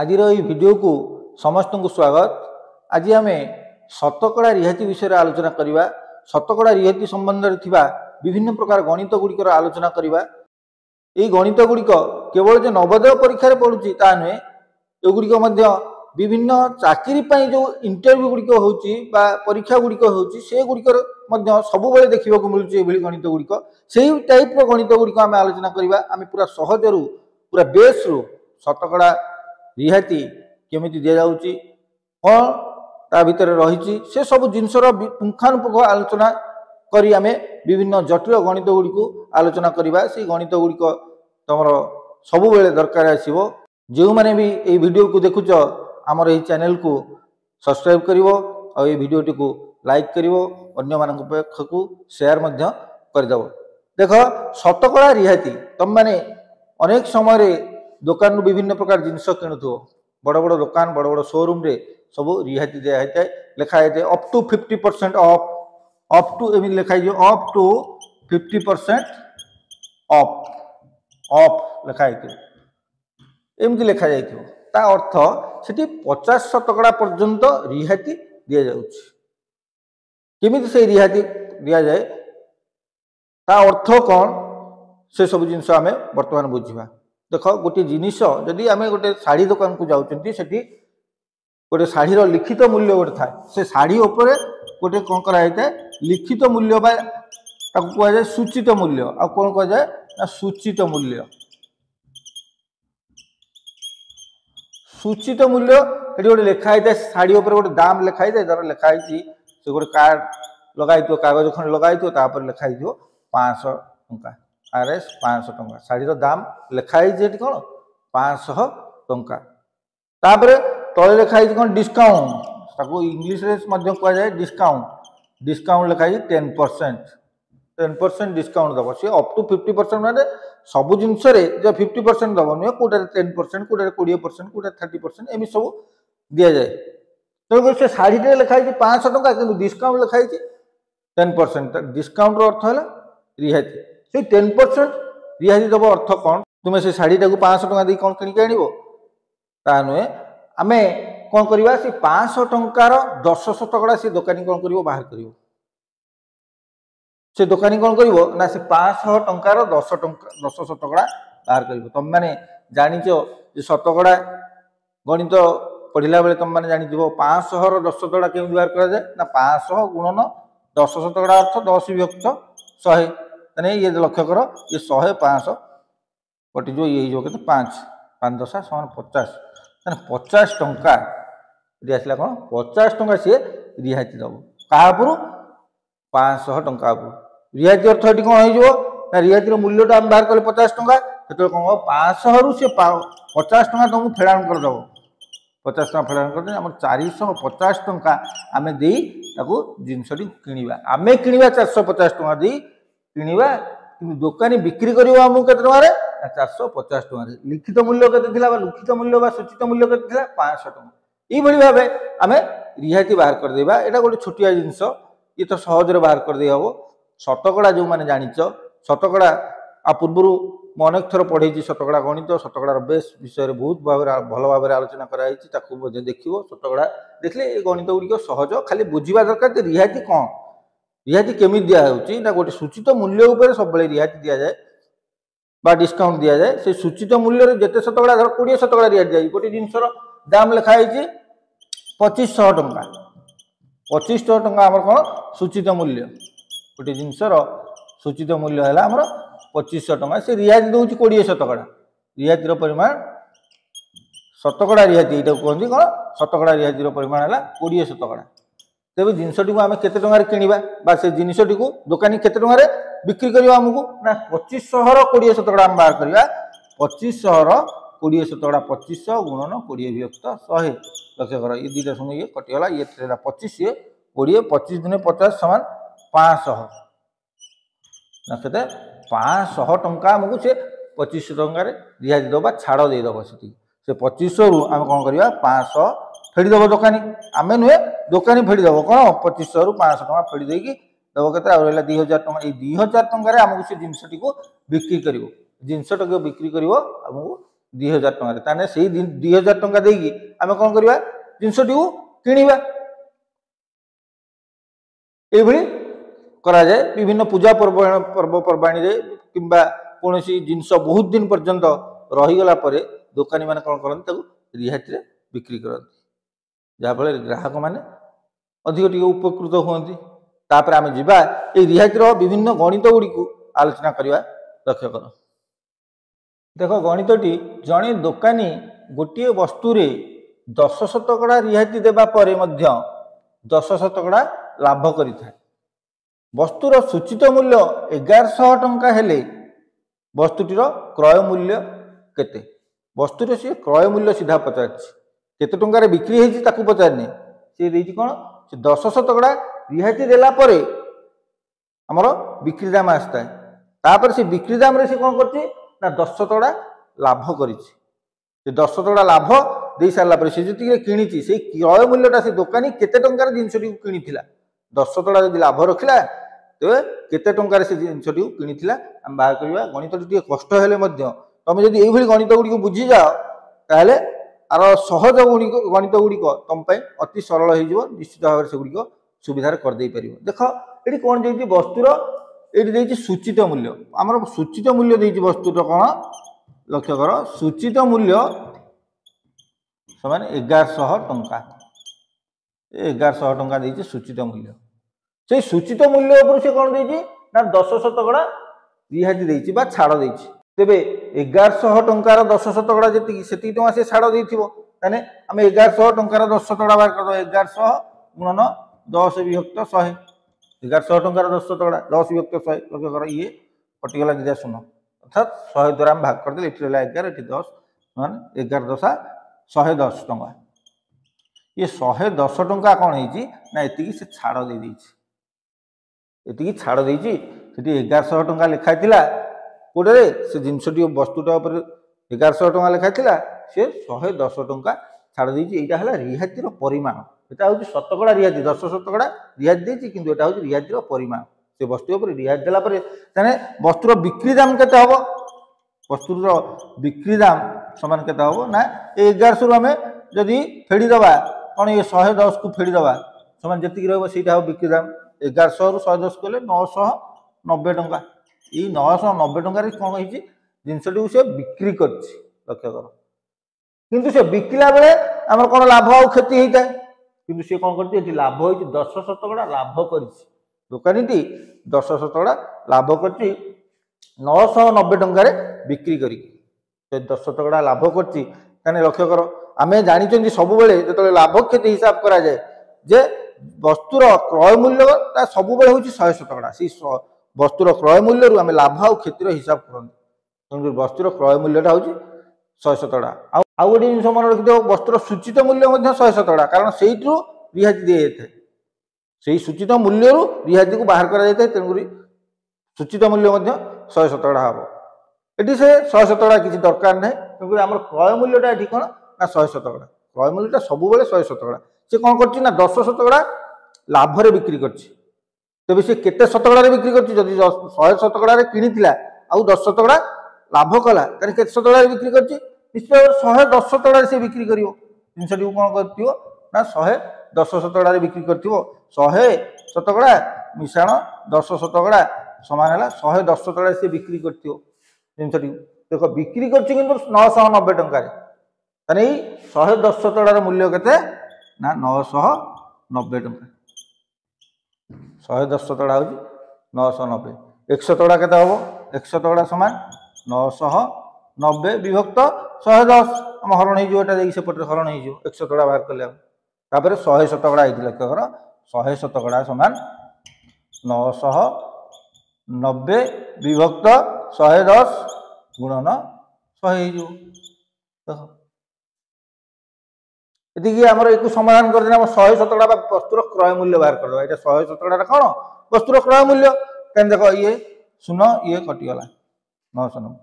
ଆଜିର ଏହି ଭିଡ଼ିଓକୁ ସମସ୍ତଙ୍କୁ ସ୍ୱାଗତ ଆଜି ଆମେ ଶତକଡ଼ା ରିହାତି ବିଷୟରେ ଆଲୋଚନା କରିବା ଶତକଡ଼ା ରିହାତି ସମ୍ବନ୍ଧରେ ଥିବା ବିଭିନ୍ନ ପ୍ରକାର ଗଣିତ ଗୁଡ଼ିକର ଆଲୋଚନା କରିବା ଏହି ଗଣିତ ଗୁଡ଼ିକ କେବଳ ଯେ ନବୋଦୟ ପରୀକ୍ଷାରେ ପଡ଼ୁଛି ତା ନୁହେଁ ଏଗୁଡ଼ିକ ମଧ୍ୟ ବିଭିନ୍ନ ଚାକିରି ପାଇଁ ଯେଉଁ ଇଣ୍ଟରଭ୍ୟୁ ଗୁଡ଼ିକ ହେଉଛି ବା ପରୀକ୍ଷା ଗୁଡ଼ିକ ହେଉଛି ସେଗୁଡ଼ିକର ମଧ୍ୟ ସବୁବେଳେ ଦେଖିବାକୁ ମିଳୁଛି ଏଭଳି ଗଣିତ ଗୁଡ଼ିକ ସେହି ଟାଇପ୍ର ଗଣିତ ଗୁଡ଼ିକ ଆମେ ଆଲୋଚନା କରିବା ଆମେ ପୁରା ସହଜରୁ ପୁରା ବେସ୍ରୁ ଶତକଡ଼ା ରିହାତି କେମିତି ଦିଆଯାଉଛି କ'ଣ ତା ଭିତରେ ରହିଛି ସେସବୁ ଜିନିଷର ପୁଙ୍ଖାନୁପୁଙ୍ଖ ଆଲୋଚନା କରି ଆମେ ବିଭିନ୍ନ ଜଟିଳ ଗଣିତ ଗୁଡ଼ିକୁ ଆଲୋଚନା କରିବା ସେଇ ଗଣିତ ଗୁଡ଼ିକ ତୁମର ସବୁବେଳେ ଦରକାର ଆସିବ ଯେଉଁମାନେ ବି ଏଇ ଭିଡ଼ିଓକୁ ଦେଖୁଛ ଆମର ଏଇ ଚ୍ୟାନେଲକୁ ସବସ୍କ୍ରାଇବ୍ କରିବ ଆଉ ଏଇ ଭିଡ଼ିଓଟିକୁ ଲାଇକ୍ କରିବ ଅନ୍ୟମାନଙ୍କ ପାଖକୁ ସେୟାର ମଧ୍ୟ କରିଦେବ ଦେଖ ଶତକଳା ରିହାତି ତୁମେମାନେ ଅନେକ ସମୟରେ दुकान रू विभिन्न प्रकार जिनस किणु बड़ बड़ दुकान बड़ बड़ शोरूम सब रिहा दिया है लेखाई थे up to fifty percent off up to एम लिखाई up to fifty percent off off लिखाई थे एमती लिखा जा अर्थ से पचास शतकड़ा पर्यटन रिहाती दि जामी से रिहाती दि जाए ता अर्थ कौन से सब जिन बर्तमान बुझा ଦେଖ ଗୋଟିଏ ଜିନିଷ ଯଦି ଆମେ ଗୋଟେ ଶାଢ଼ୀ ଦୋକାନକୁ ଯାଉଛନ୍ତି ସେଠି ଗୋଟେ ଶାଢ଼ୀର ଲିଖିତ ମୂଲ୍ୟ ଗୋଟେ ଥାଏ ସେ ଶାଢ଼ୀ ଉପରେ ଗୋଟେ କ'ଣ କରାଯାଇଥାଏ ଲିଖିତ ମୂଲ୍ୟ ବା ତାକୁ କୁହାଯାଏ ସୂଚିତ ମୂଲ୍ୟ ଆଉ କ'ଣ କୁହାଯାଏ ନା ସୂଚିତ ମୂଲ୍ୟ ସୂଚିତ ମୂଲ୍ୟ ଏଠି ଗୋଟେ ଲେଖା ହେଇଥାଏ ଶାଢ଼ୀ ଉପରେ ଗୋଟେ ଦାମ୍ ଲେଖା ହେଇଥାଏ ତାର ଲେଖା ହେଇଛି ସେ ଗୋଟେ କାର୍ଡ଼ ଲଗାହେଇଥିବ କାଗଜ ଖଣ୍ଡେ ଲଗାହେଇଥିବ ତାପରେ ଲେଖା ହେଇଥିବ ପାଞ୍ଚଶହ ଟଙ୍କା ଆର୍ ଏସ୍ ପାଞ୍ଚଶହ ଟଙ୍କା ଶାଢ଼ୀର ଦାମ୍ ଲେଖା ହେଇଛି ଏଠି କ'ଣ ପାଞ୍ଚଶହ ଟଙ୍କା ତାପରେ ତଳେ ଲେଖା ହେଇଛି କ'ଣ ଡିସ୍କାଉଣ୍ଟ ତାକୁ ଇଂଲିଶରେ ମଧ୍ୟ କୁହାଯାଏ ଡିସ୍କାଉଣ୍ଟ ଡିସ୍କାଉଣ୍ଟ ଲେଖା ହେଇଛି ten percent ten percent discount ଦେବ ସେ ଅପ୍ ଟୁ ଫିଫ୍ଟି ପରସେଣ୍ଟ ମାନେ ସବୁ ଜିନିଷରେ ଯେ ଫିଫ୍ଟି ପରସେଣ୍ଟ ଦେବ ନୁହେଁ କେଉଁଟାରେ ଟେନ୍ ପରସେଣ୍ଟ କେଉଁଟାରେ କୋଡ଼ିଏ ପରସେଣ୍ଟ କେଉଁଟାରେ ଥାର୍ଟି ପରସେଣ୍ଟ ଏମିତି ସବୁ ଦିଆଯାଏ ତେଣୁକରି ସେ ଶାଢ଼ୀଟିରେ ଲେଖା ହେଇଛି ପାଞ୍ଚଶହ ଟଙ୍କା କିନ୍ତୁ ଡିସ୍କାଉଣ୍ଟ ଲେଖା ହେଇଛି ଟେନ୍ ପରସେଣ୍ଟ ଡିସ୍କାଉଣ୍ଟର ଅର୍ଥ ହେଲା ରିହାତି ସେଇ ଟେନ୍ ପରସେଣ୍ଟ ରିହାତି ଦେବ ଅର୍ଥ କ'ଣ ତୁମେ ସେ ଶାଢ଼ୀଟାକୁ ପାଞ୍ଚଶହ ଟଙ୍କା ଦେଇ କ'ଣ କିଣିକି ଆଣିବ ତାହା ନୁହେଁ ଆମେ କ'ଣ କରିବା ସେ ପାଞ୍ଚଶହ ଟଙ୍କାର ଦଶଶହ ଟଙ୍କାଟା ସେ ଦୋକାନୀ କ'ଣ କରିବ ବାହାର କରିବ ସେ ଦୋକାନୀ କ'ଣ କରିବ ନା ସେ ପାଞ୍ଚଶହ ଟଙ୍କାର ଦଶ ଟଙ୍କା ଦଶ ଶତକଡ଼ା ବାହାର କରିବ ତୁମେମାନେ ଜାଣିଛ ଯେ ଶତକଡ଼ା ଗଣିତ ପଢ଼ିଲା ବେଳେ ତୁମେମାନେ ଜାଣିଥିବ ପାଞ୍ଚଶହର ଦଶ ଶତକଡ଼ା କେମିତି ବ୍ୟବହାର କରାଯାଏ ନା ପାଞ୍ଚଶହ ଗୁଣନ ଦଶ ଶତକଡ଼ା ଅର୍ଥ ଦଶ ବିଭକ୍ତ ଶହେ यानी ये लक्ष्य कर ये शहे पाँच कटिज ये हो कहते पाँच पाँच दशा सामान पचास मैंने पचास टा आसा कौन पचास टाँग सी रिहाती दब का पाँच पाँचश रिहाती अर्थ ये कौन हो रिहाती मूल्यटा आम बाहर कले पचास टा से कौन पाँच पाँचश रु सी पचास टा तुमको फेड़ाण दब पचास टाँग फेड़ाण कर आम शह पचास टा आम दे जिनसटी किणवा आम किणवा चारश पचास टा কিনবা কিন্তু দোকানী বিক্রি করব আমি কত টাকা না চারশো পচাশ টাকার লিখিত মূল্য কত লা বা লিখিত মূল্য বা সূচিত মূল্য কত লা পাঁচশো টাকা এইভাবে ভাবে আমি রিহাতি বাহার করে দেবা এটা গোটে ছোটিয়া জিনিস ইয়ে তো সহজে বাহার করে করেদেই হব শতকড়া যে জাঁচ শতকড়া আ পূর্বর মু অনেক থর পড়েছি শতকড়া গণিত শতকড়ার ବେଶ୍ বিষয়ে বহু ভাবে ভালো ভাবে আলোচনা করা হয়েছে তাকে দেখব শতকড়া দেখলে এই গণিত গুড়ি সহজ খালি বুঝবা দরকার যে রিহাতি কম ରିହାତି କେମିତି ଦିଆହେଉଛି ନା ଗୋଟେ ସୂଚିତ ମୂଲ୍ୟ ଉପରେ ସବୁବେଳେ ରିହାତି ଦିଆଯାଏ বা ডিসকাউন্ট দিয়া যায় সেই সূচিত মূল্যের যেতে শতকড়া ধর কোড়িয়ে শতকড়া রিহাতি দিয়েছে গোটি জিনিসর দাম লেখা হয়েছে পঁচিশশহ টঙ্কা পঁচিশশহ টঙ্কা আমার কোণ সূচিত মূল্য গোটি জিনিসর সূচিত মূল্য হল আমার পঁচিশশহ টঙ্কা সে রিহাতি দেଉଛି কোড়িয়ে শতকড়া রিহাতির পরিমাণ শতকড়া রিহাতি এইটা কুহতি কোণ শতকড়া রিহাতির পরিমাণ হল কোড়িয়ে শতকড়া ତେବେ ଜିନିଷଟିକୁ ଆମେ କେତେ ଟଙ୍କାରେ କିଣିବା ବା ସେ ଜିନିଷଟିକୁ ଦୋକାନୀ କେତେ ଟଙ୍କାରେ ବିକ୍ରି କରିବ ଆମକୁ ନା ପଚିଶଶହର କୋଡ଼ିଏ ଶତକଡ଼ା ଆମେ ବାହାର କରିବା ପଚିଶଶହର କୋଡ଼ିଏ ଶତକଡ଼ା ପଚିଶଶହ ଗୁଣନ କୋଡ଼ିଏ ବିଭକ୍ତ ଶହେ ଲକ୍ଷ୍ୟ କର ଇଏ ଦୁଇଟା ଶୁଣି ଇଏ କଟିଗଲା ଇଏ ହେଲା ପଚିଶ ଇଏ କୋଡ଼ିଏ ପଚିଶ ଦିନେ ପଚାଶ ସମାନ ପାଞ୍ଚଶହ ନା କେତେ ପାଞ୍ଚଶହ ଟଙ୍କା ଆମକୁ ସେ ପଚିଶଶହ ଟଙ୍କାରେ ରିହାତି ଦେବ ବା ଛାଡ଼ ଦେଇଦେବ ସେଠିକି ସେ ପଚିଶଶହରୁ ଆମେ କ'ଣ କରିବା ପାଞ୍ଚଶହ फेड़ी दब दोकानी आम नुहे दोकानी फेड़ी दब कौन पचीस शहर पाँच टाँग फेड़ दे दब के दुई हजार टाँग दुई हजार टकर जिनस बिक्री कर जिनस बिक्री कर दु हजार टकरा ते से दु हजार टाँह दे कि आम कौन कर जिनसटी को विभिन्न पूजा पर्व पर्वपर्वाणी किसी जिनस बहुत दिन पर्यटन रहीगला दोकानी मैंने कौन करते रिहाती बिक्री करती ଯାହାଫଳରେ ଗ୍ରାହକମାନେ ଅଧିକ ଟିକେ ଉପକୃତ ହୁଅନ୍ତି ତାପରେ ଆମେ ଯିବା ଏଇ ରିହାତିର ବିଭିନ୍ନ ଗଣିତ ଗୁଡ଼ିକୁ ଆଲୋଚନା କରିବା ଲକ୍ଷ୍ୟ କର ଦେଖ ଗଣିତଟି ଜଣେ ଦୋକାନୀ ଗୋଟିଏ ବସ୍ତୁରେ ଦଶ ଶତକଡ଼ା ରିହାତି ଦେବା ପରେ ମଧ୍ୟ ଦଶ ଶତକଡ଼ା ଲାଭ କରିଥାଏ ବସ୍ତୁର ସୂଚିତ ମୂଲ୍ୟ ଏଗାରଶହ ଟଙ୍କା ହେଲେ ବସ୍ତୁଟିର କ୍ରୟ ମୂଲ୍ୟ କେତେ ବସ୍ତୁରେ ସେ କ୍ରୟ ମୂଲ୍ୟ ସିଧା ପଚାରିଛି କେତେ ଟଙ୍କାରେ ବିକ୍ରି ହେଇଛି ତାକୁ ପଚାରିନି ସେ ଦେଇଛି କ'ଣ ସେ ଦଶ ଶତକଡ଼ା ରିହାତି ଦେଲା ପରେ ଆମର ବିକ୍ରି ଦାମ ଆସିଥାଏ ତାପରେ ସେ ବିକ୍ରି ଦାମରେ ସେ କ'ଣ କରିଛି ନା ଦଶ ଶତକଡ଼ା ଲାଭ କରିଛି ସେ ଦଶ ଶତକଡ଼ା ଲାଭ ଦେଇସାରିଲା ପରେ ସେ ଯେତିକିରେ କିଣିଛି ସେଇ କ୍ରୟ ମୂଲ୍ୟଟା ସେ ଦୋକାନୀ କେତେ ଟଙ୍କାର ଜିନିଷଟିକୁ କିଣିଥିଲା ଦଶ ଶତକଡ଼ା ଯଦି ଲାଭ ରଖିଲା ତେବେ କେତେ ଟଙ୍କାରେ ସେ ଜିନିଷଟିକୁ କିଣିଥିଲା ଆମେ ବାହାର କରିବା ଗଣିତଟି ଟିକେ କଷ୍ଟ ହେଲେ ମଧ୍ୟ ତମେ ଯଦି ଏଇଭଳି ଗଣିତ ଗୁଡ଼ିକୁ ବୁଝିଯାଅ ତାହେଲେ ଆର ସହଜ ଗୁଡ଼ିକ ଗଣିତ ଗୁଡ଼ିକ ତମ ପାଇଁ ଅତି ସରଳ ହେଇଯିବ ନିଶ୍ଚିତ ଭାବରେ ସେଗୁଡ଼ିକ ସୁବିଧାରେ କରିଦେଇପାରିବ ଦେଖ ଏଇଠି କ'ଣ ଦେଇଛି ବସ୍ତୁର ଏଇଠି ଦେଇଛି ସୂଚିତ ମୂଲ୍ୟ ଆମର ସୂଚିତ ମୂଲ୍ୟ ଦେଇଛି ବସ୍ତୁର କ'ଣ ଲକ୍ଷ୍ୟ କର ସୂଚିତ ମୂଲ୍ୟ ସେମାନେ ଏଗାରଶହ ଟଙ୍କା ଏଗାରଶହ ଟଙ୍କା ଦେଇଛି ସୂଚିତ ମୂଲ୍ୟ ସେଇ ସୂଚିତ ମୂଲ୍ୟ ଉପରୁ ସେ କ'ଣ ଦେଇଛି ନା ଦଶ ଶତକଡ଼ା ରିହାତି ଦେଇଛି ବା ଛାଡ଼ ଦେଇଛି ତେବେ ଏଗାରଶହ ଟଙ୍କାର ଦଶ ଶତକଡ଼ା ଯେତିକି ସେତିକି ଟଙ୍କା ସେ ଛାଡ଼ ଦେଇଥିବ ତାହେଲେ ଆମେ ଏଗାରଶହ ଟଙ୍କାର ଦଶ ଶତକଡ଼ା ବାହାର କରିଦେବା ଏଗାରଶହ ଗୁଣନ ଦଶ ବିଭକ୍ତ ଶହେ ଏଗାରଶହ ଟଙ୍କାର ଦଶ ଶତକଡ଼ା ଦଶ ବିଭକ୍ତ ଶହେ ଲକ୍ଷ୍ୟ କର ଇଏ କଟିଗଲା ଦୁଇଟା ଶୂନ ଅର୍ଥାତ୍ ଶହେ ଦ୍ୱାରା ଆମେ ଭାଗ କରିଦେଲେ ଏଠି ରହିଲା ଏଗାର ଏଠି ଦଶ ମାନେ ଏଗାର ଦଶା ଶହେ ଦଶ ଟଙ୍କା ଇଏ ଶହେ ଦଶ ଟଙ୍କା କ'ଣ ହେଇଛି ନା ଏତିକି ସେ ଛାଡ଼ ଦେଇଦେଇଛି ଏତିକି ଛାଡ଼ ଦେଇଛି ସେଠି ଏଗାରଶହ ଟଙ୍କା ଲେଖା ହେଇଥିଲା কোটারে সে জিনিসটি বস্তুটা উপরে এগারোশো টঙ্কা লেখা ଥିଲା সে শহে দশ টঙ্কা ছাড় দিয়েছে এইটা হল রিহাতির পরিমাণ এটা হচ্ছে শতকড়া রিহাতি দশ শতকড়া রিহাতি দিয়েছি কিন্তু এটা হচ্ছে রিহাতির পরিমাণ সে বস্তু উপরে রিহাতি দেলা পরে তাহলে বস্তুর বিক্রি দাম কেতে হব বস্তুর বিক্রি দাম সমান কেতে হব না এই এগারশো আমি যদি ফেড়ি দেওয়া কারণ এই শহে দশ কু ফেড়ি দেওয়া সমান যেত রহব সেইটা হব বিক্রি দাম এগারোশো রু শহে দশ কলে নশহ নব্বই টঙ্কা ଏଇ ନଅଶହ ନବେ ଟଙ୍କାରେ କ'ଣ ହେଇଛି ଜିନିଷଟିକୁ ସେ ବିକ୍ରି କରିଛି ଲକ୍ଷ୍ୟ କର କିନ୍ତୁ ସେ ବିକିଲା ବେଳେ ଆମର କ'ଣ ଲାଭ ଆଉ କ୍ଷତି ହେଇଥାଏ କିନ୍ତୁ ସେ କ'ଣ କରିଛି ଏଠି ଲାଭ ହେଇଛି ଦଶ ଶତକଡ଼ା ଲାଭ କରିଛି ଦୋକାନୀଟି ଦଶ ଶତକଡ଼ା ଲାଭ କରିଛି ନଅଶହ ନବେ ଟଙ୍କାରେ ବିକ୍ରି କରିକି ସେ ଦଶ ଶତକଡ଼ା ଲାଭ କରିଛି କାହିଁକି ଲକ୍ଷ୍ୟ କର ଆମେ ଜାଣିଛନ୍ତି ସବୁବେଳେ ଯେତେବେଳେ ଲାଭ କ୍ଷତି ହିସାବ କରାଯାଏ ଯେ ବସ୍ତୁର କ୍ରୟ ମୂଲ୍ୟ ତା ସବୁବେଳେ ହେଉଛି ଶହେ ଶତକଡ଼ା ସେଇ ବସ୍ତୁର କ୍ରୟ ମୂଲ୍ୟରୁ ଆମେ ଲାଭ ଆଉ କ୍ଷତିର ହିସାବ করতে ତେଣୁକରି ବସ୍ତୁର କ୍ରୟ ମୂଲ୍ୟଟା ହେଉଛି ଶହେ ଶତକଡ଼ା ଆଉ ଆଉ ଗୋଟେ ଜିନିଷ ମନେ ରଖିଥିବ ବସ୍ତୁର ସୂଚିତ ମୂଲ୍ୟ ମଧ୍ୟ ଶହେ ଶତକଡ଼ା କାରଣ ସେଇଥିରୁ ରିହାତି ଦିଆଯାଇଥାଏ ସେଇ ସୂଚିତ ମୂଲ୍ୟରୁ ରିହାତିକୁ ବାହାର କରାଯାଇଥାଏ ତେଣୁକରି ସୂଚିତ ମୂଲ୍ୟ ମଧ୍ୟ ଶହେ ଶତକଡ଼ା ହେବ ଏଠି ସେ ଶହେ ଶତକଡ଼ା କିଛି ଦରକାର ନାହିଁ ତେଣୁକରି ଆମର କ୍ରୟ ମୂଲ୍ୟଟା ଏଠି କ'ଣ ନା ଶହେ ଶତକଡ଼ା କ୍ରୟ ମୂଲ୍ୟଟା ସବୁବେଳେ ଶହେ ଶତକଡ଼ା ସେ କ'ଣ କରିଛି ନା ଦଶ ଶତକଡ଼ା ଲାଭରେ ବିକ୍ରି କରିଛି ତେବେ ସେ କେତେ ଶତକଡ଼ାରେ ବିକ୍ରି କରୁଛି ଯଦି ଶହେ ଶତକଡ଼ାରେ କିଣିଥିଲା ଆଉ ଦଶ ଶତକଡ଼ା ଲାଭ କଲା ତାହେଲେ କେତେ ଶତକଡ଼ାରେ ବିକ୍ରି କରୁଛି ନିଶ୍ଚିତ ଭାବରେ ଶହେ ଦଶ ଶତକଡ଼ାରେ ସେ ବିକ୍ରି କରିବ ଜିନିଷଟିକୁ କ'ଣ କରିଥିବ ନା ଶହେ ଦଶ ଶତକଡ଼ାରେ ବିକ୍ରି କରିଥିବ ଶହେ ଶତକଡ଼ା ମିଶାଣ ଦଶ ଶତକଡ଼ା ସମାନ ହେଲା ଶହେ ଦଶ ଶତକଡ଼ାରେ ସେ ବିକ୍ରି କରିଥିବ ଜିନିଷଟିକୁ ଦେଖ ବିକ୍ରି କରୁଛି କିନ୍ତୁ ନଅଶହ ନବେ ଟଙ୍କାରେ ତାହେଲେ ଏଇ ଶହେ ଦଶ ଶତକଡ଼ାର ମୂଲ୍ୟ କେତେ ନା ନଅଶହ ନବେ ଟଙ୍କା ଶହେ ଦଶ ତଡ଼ା ହେଉଛି ନଅଶହ ନବେ ଏକଶହ ତଡ଼ା କେତେ ହେବ ଏକଶହ ତଡ଼ା ସମାନ ନଅଶହ ନବେ ବିଭକ୍ତ ଶହେ ଦଶ ଆମ ହରଣ ହେଇଯିବ ଏଇଟା ଯାଇକି ସେପଟରେ ହରଣ ହେଇଯିବ ଏକଶହ ତଡ଼ା ବାହାର କଲେ ଆମେ ତାପରେ ଶହେ ଶତକଡ଼ା ହେଇଥିଲା କେବଳ ଶହେ ଶତକଡ଼ା ସମାନ ନଅଶହ ନବେ ବିଭକ୍ତ ଶହେ ଦଶ ଗୁଣନ ଶହେ ହେଇଯିବ ଦେଖ ଏତିକି ଆମର ଏକୁ ସମାଧାନ କରିଦେଲେ ଆମର ଶହେ ସତର ବା ବସ୍ତୁର କ୍ରୟ ମୂଲ୍ୟ ବାହାର କରିଦେବା ଏଇଟା ଶହେ ସତରଟା କ'ଣ ବସ୍ତୁର କ୍ରୟ ମୂଲ୍ୟ କାହିଁକି ଦେଖ ଇଏ ଶୂନ ଇଏ କଟିଗଲା ନଅଶହ ନବେ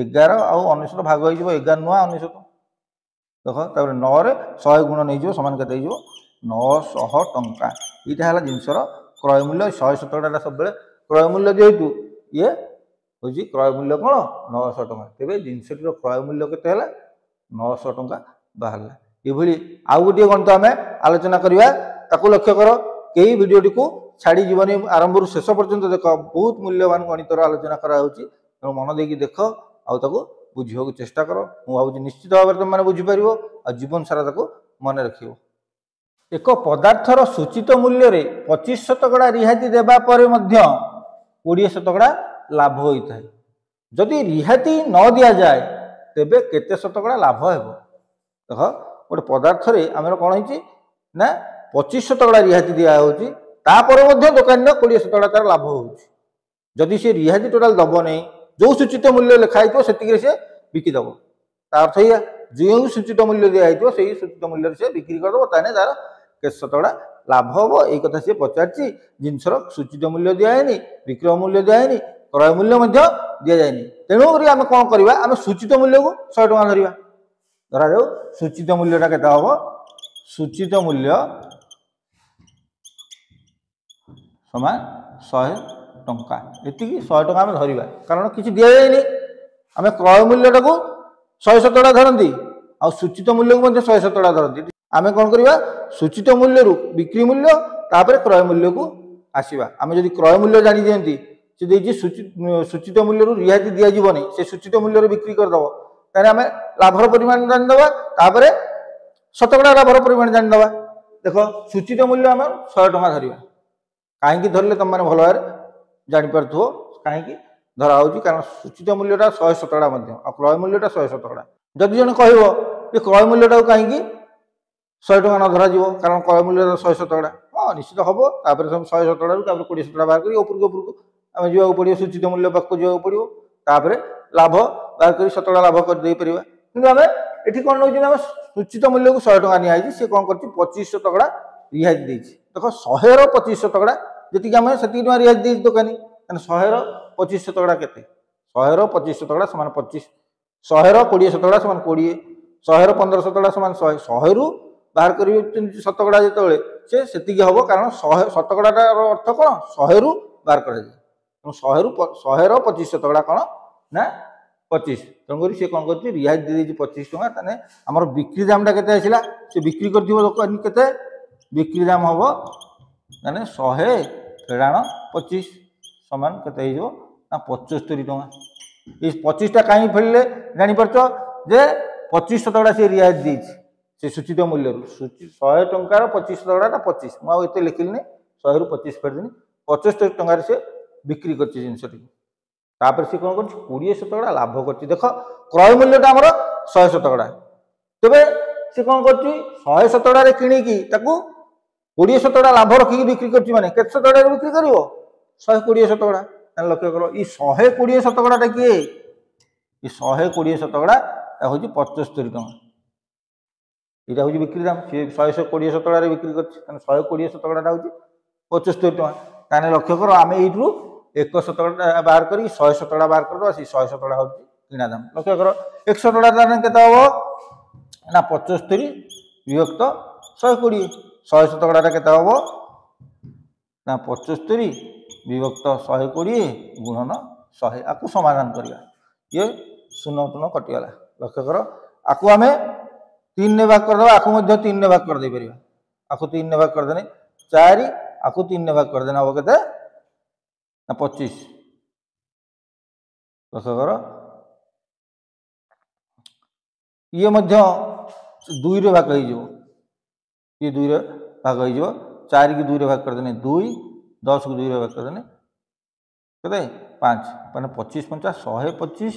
ଏଗାର ଆଉ ଅନେଶ୍ୱତ ଭାଗ ହେଇଯିବ ଏଗାର ନୂଆ ଅନେଶ୍ୱତ ଦେଖ ତାପରେ ନଅରେ ଶହେ ଗୁଣ ନେଇଯିବ ସମାନ କେତେ ହେଇଯିବ ନଅଶହ ଟଙ୍କା ଏଇଟା ହେଲା ଜିନିଷର କ୍ରୟ ମୂଲ୍ୟ ଶହେ ସତରଟା ସବୁବେଳେ କ୍ରୟ ମୂଲ୍ୟ ଯେହେତୁ ଇଏ ହେଉଛି କ୍ରୟ ମୂଲ୍ୟ କ'ଣ ନଅଶହ ଟଙ୍କା ତେବେ ଜିନିଷଟିର କ୍ରୟ ମୂଲ୍ୟ କେତେ ହେଲା ନଅଶହ ଟଙ୍କା ବାହାରିଲା ଏଭଳି ଆଉ ଗୋଟିଏ ଗଣିତ ଆମେ ଆଲୋଚନା କରିବା ତାକୁ ଲକ୍ଷ୍ୟ କର କେହି ଭିଡ଼ିଓଟିକୁ ଛାଡ଼ି ଜୀବନୀ ଆରମ୍ଭରୁ ଶେଷ ପର୍ଯ୍ୟନ୍ତ ଦେଖ ବହୁତ ମୂଲ୍ୟବାନ ଗଣିତର ଆଲୋଚନା କରାହେଉଛି ତେଣୁ ମନ ଦେଇକି ଦେଖ ଆଉ ତାକୁ ବୁଝିବାକୁ ଚେଷ୍ଟା କର ମୁଁ ଭାବୁଛି ନିଶ୍ଚିତ ଭାବରେ ତୁମମାନେ ବୁଝିପାରିବ ଆଉ ଜୀବନ ସାରା ତାକୁ ମନେ ରଖିବ ଏକ ପଦାର୍ଥର ସୂଚିତ ମୂଲ୍ୟରେ ପଚିଶ ଶତକଡ଼ା ରିହାତି ଦେବା ପରେ ମଧ୍ୟ କୋଡ଼ିଏ ଶତକଡ଼ା ଲାଭ ହୋଇଥାଏ ଯଦି ରିହାତି ନ ଦିଆଯାଏ ତେବେ କେତେ ଶତକଡ଼ା ଲାଭ ହେବ ଦେଖ ଗୋଟେ ପଦାର୍ଥରେ ଆମର କ'ଣ ହେଇଛି ନା ପଚିଶ ଶତକଡ଼ା ରିହାତି ଦିଆହେଉଛି ତାପରେ ମଧ୍ୟ ଦୋକାନୀର କୋଡ଼ିଏ ଶତକଡ଼ା ତା'ର ଲାଭ ହେଉଛି ଯଦି ସେ ରିହାତି ଟୋଟାଲ୍ ଦେବ ନାହିଁ ଯେଉଁ ସୂଚିତ ମୂଲ୍ୟ ଲେଖା ହେଇଥିବ ସେତିକିରେ ସେ ବିକିଦେବ ତା ଅର୍ଥ ଏଇଆ ଯେଉଁ ସୂଚିତ ମୂଲ୍ୟ ଦିଆହେଇଥିବ ସେଇ ସୂଚିତ ମୂଲ୍ୟରେ ସେ ବିକ୍ରି କରିଦେବ ତାହେଲେ ତା'ର କେତେ ଶତକଡ଼ା ଲାଭ ହେବ ଏଇ କଥା ସିଏ ପଚାରିଛି ଜିନିଷର ସୂଚିତ ମୂଲ୍ୟ ଦିଆହେନି ବିକ୍ରୟ ମୂଲ୍ୟ ଦିଆହେଇନି କ୍ରୟ ମୂଲ୍ୟ ମଧ୍ୟ ଦିଆଯାଏନି ତେଣୁକରି ଆମେ କ'ଣ କରିବା ଆମେ ସୂଚିତ ମୂଲ୍ୟକୁ ଶହେ ଟଙ୍କା ଧରିବା ধরা যাও সূচিত মূল্যটা কেতে হব সূচিত মূল্য সমান শহে টঙ্কা এটিকি শহে টঙ্কা আমি ধরবা কারণ কিছু দিয়া যায়নি আমি ক্রয় মূল্যটাকে শহে সতটা ধরতে আূচিত মূল্যকে মধ্যে শহে সতটা ধরতে আমি কম করা সূচিত মূল্যর বিক্রি মূল্য তাপরে ক্রয় মূল্যকে আসবা আমি যদি ক্রয় মূল্য জানি দিকে সে দিয়েছি সূচিত মূল্যর রিহাতি দিয়া যাবনি সে সূচিত মূল্যর বিক্রি করে দেব তাহলে আমি লাভর পরিমাণ জানিদেবা তাপরে শতকড়া লাভর পরিমাণ জানিদেবা দেখ সূচিত মূল্য আমার শহে টাকা ধরবা কী ধরলে তোমার ভালো ভাবে জাঁপারথ কী ধরা হচ্ছে কারণ সূচিত মূল্যটা শহে শতকড়া ক্রয় মূল্যটা শহে শতকড়া যদি জন কহব যে ক্রয় মূল্যটা কী ଶହେ ଟଙ୍କା ନ ଧରାଯିବ କାରଣ କ୍ରୟ ମୂଲ୍ୟର ଶହେ ଶତକଡ଼ା ହଁ ନିଶ୍ଚିତ ହେବ ତାପରେ ଶହେ ଶତକଡ଼ାରୁ ତାପରେ କୋଡ଼ିଏ ଶତକଡ଼ା ବାହାର କରି ଉପରକୁ ଉପରକୁ ଆମେ ଯିବାକୁ ପଡ଼ିବ ସୂଚିତ ମୂଲ୍ୟ ପାଖକୁ ଯିବାକୁ ପଡ଼ିବ ତାପରେ ଲାଭ ବାହାର କରି ଶତକଡ଼ା ଟଙ୍କା ଲାଭ କରିଦେଇପାରିବା କିନ୍ତୁ ଆମେ ଏଠି କ'ଣ ନେଉଛନ୍ତି ଆମେ ସୂଚିତ ମୂଲ୍ୟକୁ ଶହେ ଟଙ୍କା ନିଆହେଇଛି ସେ କ'ଣ କରିଛି ପଚିଶଶହ ଟଙ୍କା ରିହାତି ଦେଇଛି ଦେଖ ଶହେର ପଚିଶଶହ ଟଙ୍କା ଯେତିକି ଆମେ ସେତିକି ଟଙ୍କା ରିହାତି ଦେଇଛି ଦୋକାନୀ କାରଣ ଶହେର ପଚିଶଶହ ଟଙ୍କା କେତେ ଶହେର ପଚିଶଶହ ଟଙ୍କା ସେମାନେ ପଚିଶ ଶହେର କୋଡ଼ିଏ ଶତକଡ଼ା ସେମାନେ କୋଡ଼ିଏ ଶହେର ପନ୍ଦର ଶତକଡ଼ା ସେମାନେ ଶହେ ଶହେରୁ ବାହାର କରିବେ ଶତକଡ଼ା ଯେତେବେଳେ ସେ ସେତିକି ହେବ କାରଣ ଶହେ ଶତକଡ଼ାଟାର ଅର୍ଥ କ'ଣ ଶହେରୁ ବାହାର କରାଯାଏ ତେଣୁ ଶହେରୁ ଶହେର ପଚିଶ ଶତକଡ଼ା କ'ଣ ନା পঁচিশ তেমনি সে কম করছে রিহাতি দিয়ে দিয়েছে পঁচিশ টাকা তাহলে আমার বিক্রি দামটা কেতে আসলা সে বিক্রি করথিব দোকান কেতে বিক্রি দাম হব তাহলে শহে ফেড়াণ পঁচিশ সমান কেতে হয়ে যাব না পঁচস্তরি টাকা এই পঁচিশটা কাহি ফেললে জাঁপারছ যে পঁচিশ শতকড়া সে রিহাতি দিয়েছে সে সূচিত মূল্যর শহে টঙ্কার পঁচিশ শতকড়াটা পঁচিশ মু এতে লেখিলি শহে পঁচিশ ফেরিদেলি পঁচস্তরি টঙ্কার সে বিক্রি করছে জিনিসটি তাপরে সে কোণ করছে কোড়িয়ে শতকড়া লাভ করছে দেখ ক্রয় মূল্যটা আমার শহে শতকড়া তবে সে কোণ করছে শহে শতকড়ে কিণিকি তাকে কোড়িয়ে শতকড়া লাভ রক্ষি বিক্রি করছি মানে কত শতকড়ে বিক্রি করব শহে কোড়িয়ে শতকড়া তাহলে লক্ষ্য কর এই শহে কোড়িয়ে শতকড়াটা কি এই শহে কোড়িয়ে শতকড়া এটা হচ্ছে পঁচস্তরি টাকা এটা হচ্ছে বিক্রি দাম সে শহে শহে কোড়িয়ে শতকড়ে বিক্রি করছে তাহলে শহে কোড়িয়ে শতকড়াটা হচ্ছে পঁচস্তরি টাকা তাহলে লক্ষ্য করো আমি এইটু ଏକ ଶତକଡ଼ା ବାହାର କରିକି ଶହେ ଶତକଡ଼ା ବାହାର କରିଦେବା ସେ ଶହେ ଶତକଡ଼ା ହେଉଛି କିଣା ଦାମ ଲକ୍ଷ୍ୟ କର ଏକ ଶତକଡ଼ା ଦାମ କେତେ ହେବ ନା ପଞ୍ଚସ୍ତରୀ ବିଭକ୍ତ ଶହେ କୋଡ଼ିଏ ଶହେ ଶତକଡ଼ାଟା କେତେ ହେବ ନା ପଞ୍ଚସ୍ତରୀ ବିଭକ୍ତ ଶହେ କୋଡ଼ିଏ ଗୁଣନ ଶହେ ଆକୁ ସମାଧାନ କରିବା ଇଏ ଶୂନ ଶୂନ କଟିଗଲା ଲକ୍ଷ୍ୟ କର ଆକୁ ଆମେ ତିନି ଭାଗ କରିଦେବା ଆକୁ ମଧ୍ୟ ତିନି ଭାଗ କରିଦେଇପାରିବା ଆକୁ ତିନିରେ ଭାଗ କରିଦେଲେ ଚାରି ଆକୁ ତିନି ଭାଗ କରିଦେଲେ ହେବ କେତେ ना पच्चीस दस घर ये दुई रे भाग हो दुई रे भाग हो चार की दुई रे भाग करदे दुई दस को दुई रे भाग करदे कत पाँच मैंने पचीस पंचा शहे पचीस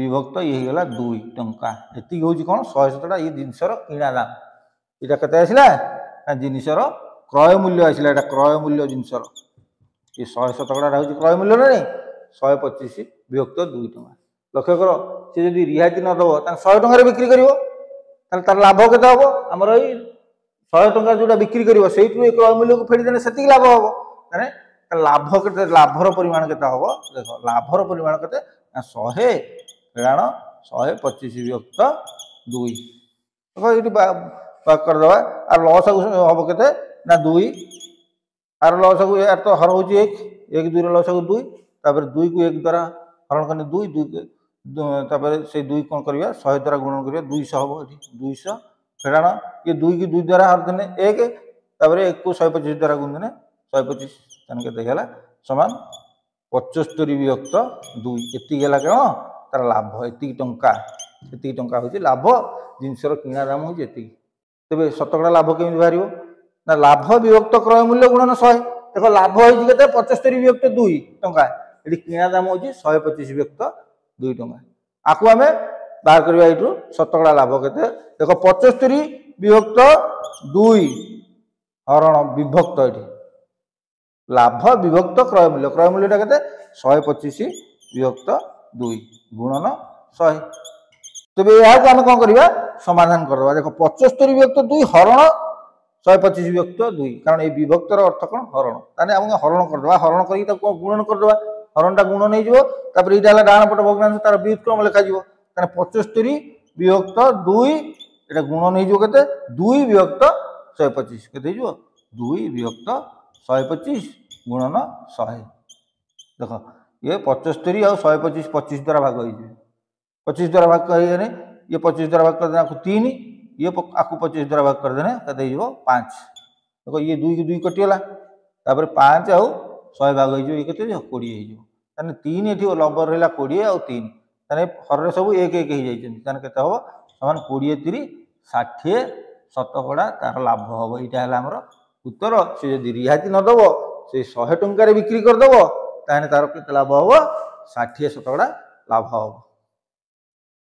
विभक्त ये होला दुई टंका ये हूँ कौन शहे सतटा ये जिनसर किणा दाम ये कैसे आसला जिनसर क्रय मूल्य आसा क्रय मूल्य जिनसर ଏ ଶହେ ଶତକଡ଼ାଟା ହେଉଛି କ୍ରୟ ମୂଲ୍ୟରେ ନାହିଁ ଶହେ ପଚିଶ ବିଭକ୍ତ ଦୁଇ ଟଙ୍କା ଲକ୍ଷ୍ୟ କର ସେ ଯଦି ରିହାତି ନଦେବ ତାହେଲେ ଶହେ ଟଙ୍କାରେ ବିକ୍ରି କରିବ ତାହେଲେ ତାର ଲାଭ କେତେ ହେବ ଆମର ଏଇ ଶହେ ଟଙ୍କା ଯେଉଁଟା ବିକ୍ରି କରିବ ସେଇଠୁ ଏ କ୍ରୟ ମୂଲ୍ୟକୁ ଫେରିଦେଲେ ସେତିକି ଲାଭ ହେବ ମାନେ ଲାଭ କେତେ ଲାଭର ପରିମାଣ କେତେ ହେବ ଦେଖ ଲାଭର ପରିମାଣ କେତେ ଶହେ ଫେରାଣ ଶହେ ପଚିଶ ବିଭକ୍ତ ଦୁଇ ଦେଖ ଏଇଠି କରିଦେବା ଆଉ ଲସ୍ ହେବ କେତେ ନା ଦୁଇ ଆର ଲସକୁ ଏହାର ତ ହର ହେଉଛି ଏକ ଏକ ଦୁଇର ଲସକୁ ଦୁଇ ତାପରେ ଦୁଇକୁ ଏକ ଦ୍ୱାରା ହରଣ କଲେ ଦୁଇ ଦୁଇ ତାପରେ ସେ ଦୁଇ କ'ଣ କରିବା ଶହେ ଦ୍ୱାରା ଗୁଣନ କରିବା ଦୁଇଶହ ହେବ ଏଠି ଦୁଇଶହ ଫେରାଣ ଇଏ ଦୁଇକୁ ଦୁଇ ଦ୍ୱାରା ହର ଦେଲେ ଏକ ତାପରେ ଏକକୁ ଶହେ ପଚିଶ ଦ୍ୱାରା ଗୁଣ ଦେଲେ ଶହେ ପଚିଶ ତାହେଲେ କେତେ ହେଇଗଲା ସମାନ ପଞ୍ଚସ୍ତରୀ ବିଭକ୍ତ ଦୁଇ ଏତିକି ହେଲା କ'ଣ ତାର ଲାଭ ଏତିକି ଟଙ୍କା ଏତିକି ଟଙ୍କା ହେଉଛି ଲାଭ ଜିନିଷର କିଣା ଦାମ ହେଉଛି ଏତିକି ତେବେ ଶତକଡ଼ା ଲାଭ କେମିତି ବାହାରିବ না লাভ বিভক্ত ক্রয় মূল্য গুণন শহে দেখ লাভ হয়েছে কেতে পঁচস্তরি বিভক্ত দুই টঙ্কা এটি কিনা দাম হচ্ছে শহে পঁচিশ বিভক্ত দুই টঙ্কা আকু আমি বার করা এইটু শতকড়া লাভ কেতে দেখ পঁচস্তরি বিভক্ত দুই হরণ বিভক্ত এটি লাভ বিভক্ত ক্রয় মূল্য ক্রয় মূল্যটা কেতে শহে পঁচিশ বিভক্ত দুই গুণন শহে তবে এখন আমি কম করা সমাধান করদবা দেখ পঁচস্তরি বিভক্ত দুই হরণ ଶହେ ପଚିଶ ବିଭକ୍ତ ଦୁଇ କାରଣ ଏଇ ବିଭକ୍ତର ଅର୍ଥ କ'ଣ ହରଣ ତାହେଲେ ଆମକୁ ହରଣ କରିଦେବା ହରଣ କରିକି ତାକୁ କ'ଣ ଗୁଣନ କରିଦେବା ହରଣଟା ଗୁଣ ନେଇଯିବ ତାପରେ ଏଇଟା ହେଲା ଡାହାଣ ପଟ ଭଗବାନ ତାର ବିୟୁତ୍କ୍ରମ ଲେଖାଯିବ ତାହେଲେ ପଚସ୍ତରୀ ବିଭକ୍ତ ଦୁଇ ଏଇଟା ଗୁଣ ନେଇଯିବ କେତେ ଦୁଇ ବିଭକ୍ତ ଶହେ ପଚିଶ କେତେ ହେଇଯିବ ଦୁଇ ବିଭକ୍ତ ଶହେ ପଚିଶ ଗୁଣନ ଶହେ ଦେଖ ଇଏ ପଚସ୍ତରୀ ଆଉ ଶହେ ପଚିଶ ପଚିଶ ଦ୍ୱାରା ଭାଗ ହେଇଯିବେ ପଚିଶ ଦ୍ୱାରା ଭାଗ ହେଇଗଲେ ଇଏ ପଚିଶ ଦ୍ୱାରା ଭାଗ କରିଦେଲେ ତିନି ये आपको पचीस द्वारा भाग करदे तो पाँच देख ये दुई को दुई कटिगला तापर पाँच आउ शहे भाग हो ये कोड़े हो तीन ये लबर रहा कोड़े आन ताने हर सब एक एक हो समान कोड़े तीरी षाठी শতকড়া তার লাভ হব এইটা হল আমার উত্তর সে যদি রিহাতি নদেব সে শহে টঙ্কার বিক্রি করেদেব তাহলে তার কত লাভ হব ষাঠিয়ে শতকড়া লাভ হব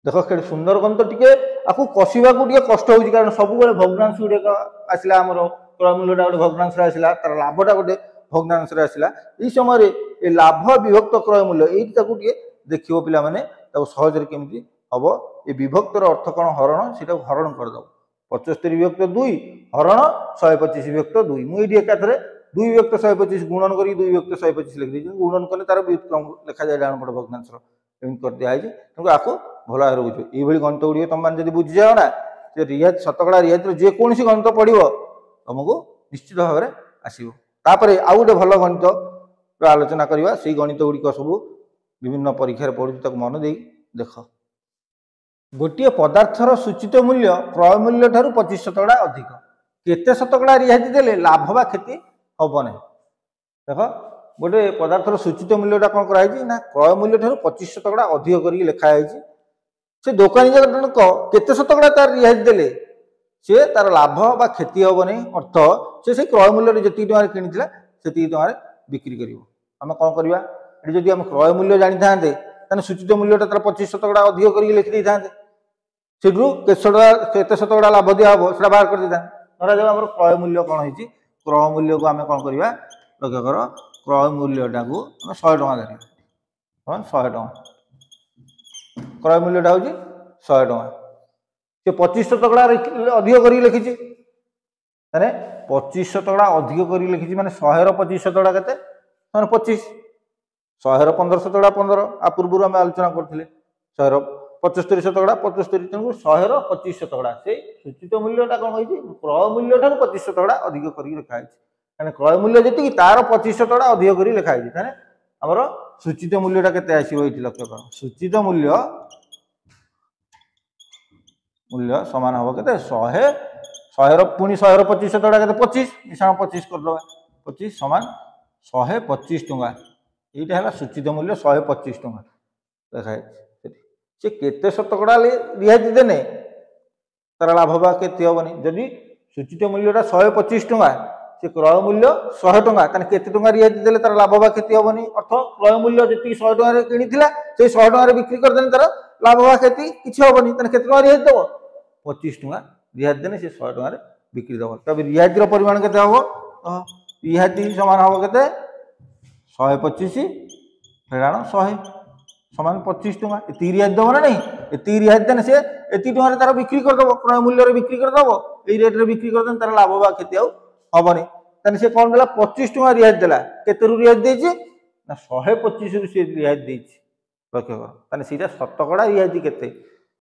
দেখ সুন্দর গন্ত টিকে ଆକୁ କଷିବାକୁ ଟିକେ କଷ୍ଟ ହେଉଛି କାରଣ ସବୁବେଳେ ଭଗ୍ନାଂଶ ଗୁଡ଼ିକ ଆସିଲା ଆମର କ୍ରୟମୂଲ୍ୟଟା ଗୋଟେ ଭଗ୍ନାଂଶରେ ଆସିଲା ତାର ଲାଭଟା ଗୋଟେ ଭଗ୍ନାଂଶରେ ଆସିଲା ଏଇ ସମୟରେ ଏ ଲାଭ ବିଭକ୍ତ କ୍ରୟ ମୂଲ୍ୟ ଏଇଠି ତାକୁ ଟିକେ ଦେଖିବ ପିଲାମାନେ ତାକୁ ସହଜରେ କେମିତି ହବ ଏ ବିଭକ୍ତର ଅର୍ଥ କ'ଣ ହରଣ ସେଇଟାକୁ ହରଣ କରିଦେବ ପଞ୍ଚସ୍ତରୀ ବିଭକ୍ତ ଦୁଇ ହରଣ ଶହେ ପଚିଶ ବିଭକ୍ତ ଦୁଇ ମୁଁ ଏଇଠି ଏକାଥରେ ଦୁଇ বিভক্ত ଶହେ ପଚିଶ ଗୁଣନ କରିକି ଦୁଇ বিভক্ত ଶହେ ପଚିଶ লিখে দিয়েছি গুণন করলে তার বিক্রম লেখা যায় ডানপট ভগ্নাংশ এমনি করে দেওয়া হয়েছে কিন্তু আকু ଭଲ ଭାବରେ ବୁଝିବ ଏଇଭଳି ଗଣିତ ଗୁଡ଼ିକ ତମେମାନେ ଯଦି ବୁଝିଯାଅ ନା ସେ ରିହାତି ଶତକଡ଼ା ରିହାତିରେ ଯେକୌଣସି ଗଣିତ ପଡ଼ିବ ତମକୁ ନିଶ୍ଚିତ ଭାବରେ ଆସିବ ତାପରେ ଆଉ ଗୋଟେ ଭଲ ଗଣିତର ଆଲୋଚନା କରିବା ସେଇ ଗଣିତ ଗୁଡ଼ିକ ସବୁ ବିଭିନ୍ନ ପରୀକ୍ଷାରେ ପଡ଼ୁଛି ତାକୁ ମନ ଦେଇ ଦେଖ ଗୋଟିଏ ପଦାର୍ଥର ସୂଚିତ ମୂଲ୍ୟ କ୍ରୟ ମୂଲ୍ୟ ଠାରୁ ପଚିଶ ଶତକଡ଼ା ଅଧିକ କେତେ ଶତକଡ଼ା ରିହାତି ଦେଲେ ଲାଭ ବା କ୍ଷତି ହେବ ନାହିଁ ଦେଖ ଗୋଟେ ପଦାର୍ଥର ସୂଚିତ ମୂଲ୍ୟଟା କ'ଣ କରାଯାଇଛି ନା କ୍ରୟ ମୂଲ୍ୟ ଠାରୁ ପଚିଶ ଶତକଡ଼ା ଅଧିକ କରିକି ଲେଖାଯାଇଛି ସେ ଦୋକାନୀ ଜଣକ କେତେ ଶତକଡ଼ା ତାର ରିହାତି ଦେଲେ ସିଏ ତାର ଲାଭ ବା କ୍ଷତି ହେବନି ଅର୍ଥ ସେ ସେଇ କ୍ରୟ ମୂଲ୍ୟରେ ଯେତିକି ଟଙ୍କାରେ କିଣିଥିଲା ସେତିକି ଟଙ୍କାରେ ବିକ୍ରି କରିବ ଆମେ କ'ଣ କରିବା ଏଠି ଯଦି ଆମେ କ୍ରୟ ମୂଲ୍ୟ ଜାଣିଥାନ୍ତେ ତାହେଲେ ସୂଚିତ ମୂଲ୍ୟଟା ତାର ପଚିଶ ଶତକଡ଼ା ଅଧିକ କରିକି ଲେଖିଦେଇଥାନ୍ତେ ସେଠୁ କେତେ କେତେ ଶତକଡ଼ା ଲାଭ ଦିଆ ହେବ ସେଟା ବାହାର କରିଦେଇଥାନ୍ତେ ଧରାଯାଉ ଆମର କ୍ରୟ ମୂଲ୍ୟ କ'ଣ ହେଇଛି କ୍ରୟ ମୂଲ୍ୟକୁ ଆମେ କ'ଣ କରିବା ଲକ୍ଷ୍ୟ କର କ୍ରୟ ମୂଲ୍ୟଟାକୁ ଆମେ ଶହେ ଟଙ୍କା ଧରିବା ଶହେ ଟଙ୍କା କ୍ରୟ ମୂଲ୍ୟଟା ହେଉଛି ଶହେ ଟଙ୍କା ସେ ପଚିଶ ଶତକଡ଼ା ଅଧିକ କରିକି ଲେଖିଛି ମାନେ ପଚିଶ ଶତକଡ଼ା ଅଧିକ କରିକି ଲେଖିଛି ମାନେ ଶହେର ପଚିଶ ଶତକଡ଼ା କେତେ ମାନେ ପଚିଶ ଶହେର ପନ୍ଦର ଶତକଡ଼ା ପନ୍ଦର ଆ ପୂର୍ବରୁ ଆମେ ଆଲୋଚନା କରୁଥିଲେ ଶହେର ପଚସ୍ତରୀ ଶତକଡ଼ା ପଚସ୍ତରୀ ତେଣୁ ଶହେର ପଚିଶ ଶତକଡ଼ା ସେଇ ସୂଚିତ ମୂଲ୍ୟଟା କ'ଣ ହେଇଛି କ୍ରୟ ମୂଲ୍ୟଠାରୁ ପଚିଶ ଶତକଡ଼ା ଅଧିକ କରିକି ଲେଖା ହେଇଛି କାରଣ କ୍ରୟ ମୂଲ୍ୟ ଯେତିକି ତାର ପଚିଶ ଶତକଡ଼ା ଅଧିକ କରିକି ଲେଖା ହେଇଛି ମାନେ ଆମର ସୂଚିତ ମୂଲ୍ୟଟା କେତେ ଆସିବ ଏଇଠି ଲକ୍ଷ୍ୟ କର ସୂଚିତ ମୂଲ୍ୟ ମୂଲ୍ୟ ସମାନ ହେବ କେତେ ଶହେ ଶହେର ପୁଣି ଶହେର ପଚିଶ ଶତକଡ଼ା କେତେ ପଚିଶ ମିଶାଣ ପଚିଶ କରିଦେବା ପଚିଶ ସମାନ ଶହେ ପଚିଶ ଟଙ୍କା ଏଇଟା ହେଲା ସୂଚିତ ମୂଲ୍ୟ ଶହେ ପଚିଶ ଟଙ୍କା ଦେଖାଯାଇଛି ସେଠି ସେ କେତେ ଶତକଡ଼ା ରିହାତି ଦେନେ ତାର ଲାଭ ବା କେତେ ହେବନି ଯଦି ସୂଚିତ ମୂଲ୍ୟଟା ଶହେ ପଚିଶ ଟଙ୍କା से क्रय मूल्य शहे टाँग के रिहाती देते तरह लाभ बा क्षति हेनी अर्थ क्रय मूल्य जी शहे टकरे कि शहे टकर बिक्री करदे तार लाभ बा क्षति किसी हेनी तेज कत रिहाती दब पचीस टाँग रिहाती देने से शहे टकर बिक्री दब तब रिहातिर परिमाण के रिहाती सामान हम के शहे पचीस फेराण शहे सामान पचीस टाँह ये रिहाती दब ना नहीं ये रिहाती देने से ये टकर बिक्री करदेव क्रय मूल्य बिक्री करदेव ये रेट्रे बिक्री करदे तार लाभ बा क्षति आ হবনি ତାହେଲେ ସେ କ'ଣ ଦେଲା ପଚିଶ ଟଙ୍କା ରିହାତି ଦେଲା କେତେରୁ ରିହାତି ଦେଇଛି ନା ଶହେ ପଚିଶରୁ ସେ ରିହାତି ଦେଇଛି ଲକ୍ଷ୍ୟ କର ତାହେଲେ ସେଇଟା ଶତକଡ଼ା ରିହାତି କେତେ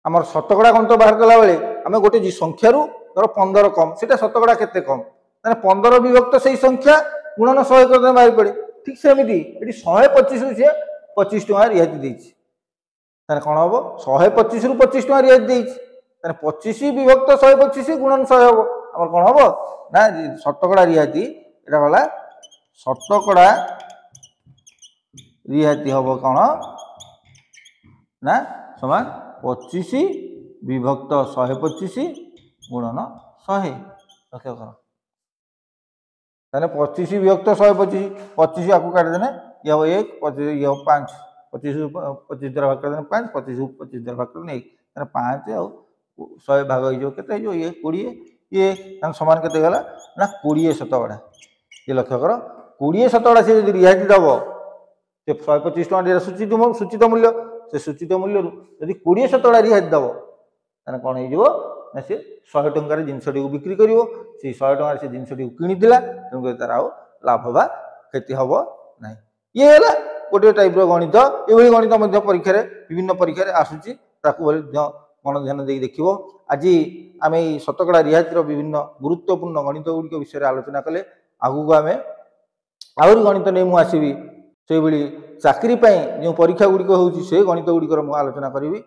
ଆମର ଶତକଡ଼ା ଗଣିତ ବାହାର କଲାବେଳେ ଆମେ ଗୋଟେ ସଂଖ୍ୟାରୁ ଧର ପନ୍ଦର କମ୍ ସେଇଟା ଶତକଡ଼ା କେତେ କମ୍ ତାହେଲେ ପନ୍ଦର ବିଭକ୍ତ ସେଇ ସଂଖ୍ୟା ଗୁଣନ ଶହେ କରିଦେଲେ ବାହାରି ପଡ଼େ ଠିକ୍ ସେମିତି ଏଠି ଶହେ ପଚିଶରୁ ସିଏ ପଚିଶ ଟଙ୍କା ରିହାତି ଦେଇଛି ତାହେଲେ କ'ଣ ହେବ ଶହେ ପଚିଶରୁ ପଚିଶ ଟଙ୍କା ରିହାତି ଦେଇଛି ତାହେଲେ ପଚିଶ ବିଭକ୍ତ ଶହେ ପଚିଶ ଗୁଣନ ଶହେ ହେବ আমার କ'ଣ ହେବ ନା ଶତକଡ଼ା ରିହାତି ଏଇଟା ଗଲା ଶତକଡ଼ା ରିହାତି ହେବ କ'ଣ ନା ସମାନ ପଚିଶ ବିଭକ୍ତ ଶହେ ପଚିଶ ଗୁଣନ ଶହେ ଲକ୍ଷ୍ୟ କର ତାହେଲେ ପଚିଶ ବିଭକ୍ତ ଶହେ ପଚିଶ ପଚିଶ ଆକୁ କାଟିଦେଲେ ଇଏ ହେବ ଏକ ପଚିଶ ଇଏ ହେବ ପାଞ୍ଚ ପଚିଶ ପଚିଶ ଦ୍ୱାରା ଭାଗ କରିଦେଲେ ପାଞ୍ଚ ପଚିଶ ପଚିଶ ଦ୍ୱାରା ଭାଗ କରିଦେଲେ ଏକ ତାହେଲେ ପାଞ୍ଚ ଆଉ ଶହେ ଭାଗ ହେଇଯିବ କେତେ ହେଇଯିବ ଇଏ କୋଡ଼ିଏ ଇଏ ତାଙ୍କୁ ସମାନ କେତେ ହେଇଗଲା ନା କୋଡ଼ିଏ ଶତକଡ଼ା ଇଏ ଲକ୍ଷ୍ୟ କର କୋଡ଼ିଏ ଶତକଡ଼ା ସେ ଯଦି ରିହାତି ଦେବ ସେ ଶହେ ପଚିଶ ଟଙ୍କା ଯେଉଁଟା ସୂଚିତ ସୂଚିତ ମୂଲ୍ୟ ସେ ସୂଚିତ ମୂଲ୍ୟରୁ ଯଦି କୋଡ଼ିଏ ଶତକଡ଼ା ରିହାତି ଦେବ ତାହେଲେ କ'ଣ ହେଇଯିବ ନା ସେ ଶହେ ଟଙ୍କାରେ ଜିନିଷଟିକୁ ବିକ୍ରି କରିବ ସେଇ ଶହେ ଟଙ୍କାରେ ସେ ଜିନିଷଟିକୁ କିଣିଥିଲା ତେଣୁକରି ତାର ଆଉ ଲାଭ ବା କ୍ଷତି ହେବ ନାହିଁ ଇଏ ହେଲା ଗୋଟିଏ ଟାଇପ୍ର ଗଣିତ ଏଭଳି ଗଣିତ ମଧ୍ୟ ପରୀକ୍ଷାରେ ବିଭିନ୍ନ ପରୀକ୍ଷାରେ ଆସୁଛି ତାକୁ ମଧ୍ୟ ଗଣଧ୍ୟାନ ଦେଇ ଦେଖିବ ଆଜି ଆମେ ଏଇ ଶତକଡ଼ା ରିହାତିର ବିଭିନ୍ନ ଗୁରୁତ୍ୱପୂର୍ଣ୍ଣ ଗଣିତ ଗୁଡ଼ିକ ବିଷୟରେ ଆଲୋଚନା କଲେ ଆଗକୁ ଆମେ ଆହୁରି ଗଣିତ ନେଇ ମୁଁ ଆସିବି ସେଇଭଳି ଚାକିରି ପାଇଁ ଯେଉଁ ପରୀକ୍ଷା ଗୁଡ଼ିକ ହେଉଛି ସେ ଗଣିତ ଗୁଡ଼ିକର ମୁଁ ଆଲୋଚନା କରିବି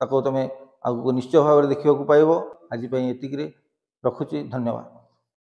ତାକୁ ତୁମେ ଆଗକୁ ନିଶ୍ଚୟ ଭାବରେ ଦେଖିବାକୁ ପାଇବ ଆଜି ପାଇଁ ଏତିକିରେ ରଖୁଛି ଧନ୍ୟବାଦ